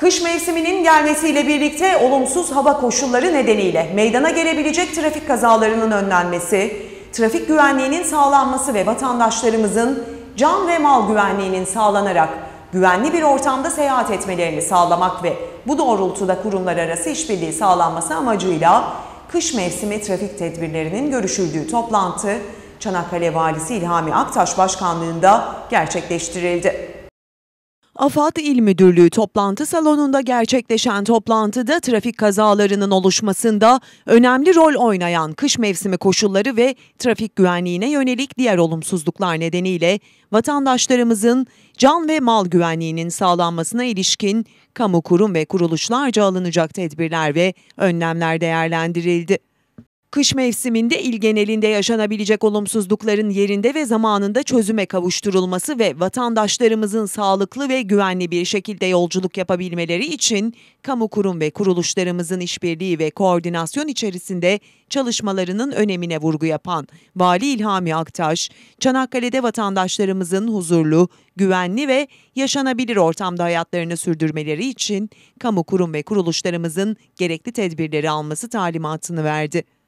Kış mevsiminin gelmesiyle birlikte olumsuz hava koşulları nedeniyle meydana gelebilecek trafik kazalarının önlenmesi, trafik güvenliğinin sağlanması ve vatandaşlarımızın can ve mal güvenliğinin sağlanarak güvenli bir ortamda seyahat etmelerini sağlamak ve bu doğrultuda kurumlar arası işbirliği sağlanması amacıyla kış mevsimi trafik tedbirlerinin görüşüldüğü toplantı Çanakkale Valisi İlhami Aktaş Başkanlığı'nda gerçekleştirildi. AFAD İl Müdürlüğü toplantı salonunda gerçekleşen toplantıda trafik kazalarının oluşmasında önemli rol oynayan kış mevsimi koşulları ve trafik güvenliğine yönelik diğer olumsuzluklar nedeniyle vatandaşlarımızın can ve mal güvenliğinin sağlanmasına ilişkin kamu kurum ve kuruluşlarca alınacak tedbirler ve önlemler değerlendirildi. Kış mevsiminde il genelinde yaşanabilecek olumsuzlukların yerinde ve zamanında çözüme kavuşturulması ve vatandaşlarımızın sağlıklı ve güvenli bir şekilde yolculuk yapabilmeleri için kamu kurum ve kuruluşlarımızın işbirliği ve koordinasyon içerisinde çalışmalarının önemine vurgu yapan Vali İlhami Aktaş, Çanakkale'de vatandaşlarımızın huzurlu, güvenli ve yaşanabilir ortamda hayatlarını sürdürmeleri için kamu kurum ve kuruluşlarımızın gerekli tedbirleri alması talimatını verdi.